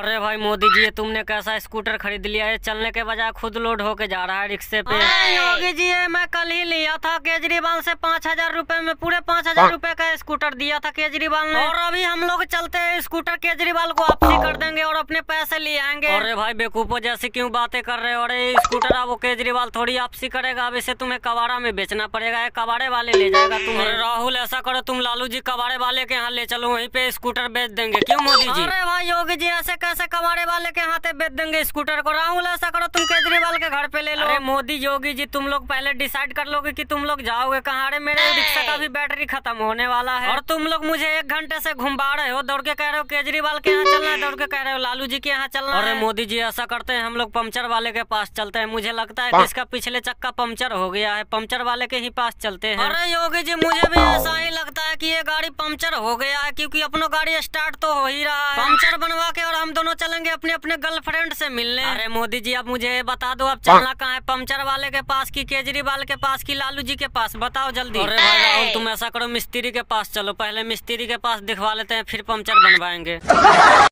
अरे भाई मोदी जी तुमने कैसा स्कूटर खरीद लिया है चलने के बजाय खुद लोड होके जा रहा है रिक्शे पे योगी जी मैं कल ही लिया था केजरीवाल से पाँच हजार रूपए में पूरे पाँच हजार हाँ। रूपए का स्कूटर दिया था केजरीवाल ने और अभी हम लोग चलते हैं स्कूटर केजरीवाल को वापसी कर देंगे और अपने पैसे ले आएंगे अरे भाई बेकूफो जैसी क्यूँ बातें कर रहे हो अरे स्कूटर अब केजरीवाल थोड़ी वापसी करेगा अब इसे तुम्हें कबाड़ा में बेचना पड़ेगा कबाड़े वाले ले जाएगा तुम्हें राहुल ऐसा करो तुम लालू जी कबाड़े वाले के यहाँ ले चलो वहीं पे स्कूटर बेच देंगे क्यों मोदी जी अरे भाई योगी जी ऐसे कैसे कमाने वाले के हाथे बेच देंगे स्कूटर को राहुल ऐसा करो तुम के केजरीवाल के घर पे ले लो मोदी योगी जी तुम लोग पहले डिसाइड कर लोगे कि तुम लोग जाओगे कहाँ अरे मेरे रिक्शा का भी बैटरी खत्म होने वाला है और तुम लोग मुझे एक घंटे से घुमा रहे हो दौड़ के कह रहे हो केजरीवाल के यहाँ चलना है दौड़ के कह रहे हो लालू जी के यहाँ चलना अरे मोदी जी ऐसा करते हैं हम लोग पंचर वाले के पास चलते हैं मुझे लगता है इसका पिछले चक्का पंचर हो गया है पंचर वाले के ही पास चलते हैं अरे योगी जी मुझे भी ऐसा ही लगता है की ये गाड़ी पंचर हो गया है क्यूँकी अपनो गाड़ी स्टार्ट तो हो ही रहा है पंचर बनवा के और हम दोनों चलेंगे अपने अपने गर्लफ्रेंड से मिलने अरे मोदी जी आप मुझे बता बता दो अब चलना कहाँ है पंचर वाले के पास की केजरीवाल के पास की लालू जी के पास बताओ जल्दी अरे भाई राहुल तुम ऐसा करो मिस्त्री के पास चलो पहले मिस्त्री के पास दिखवा लेते हैं फिर पंचर बनवाएंगे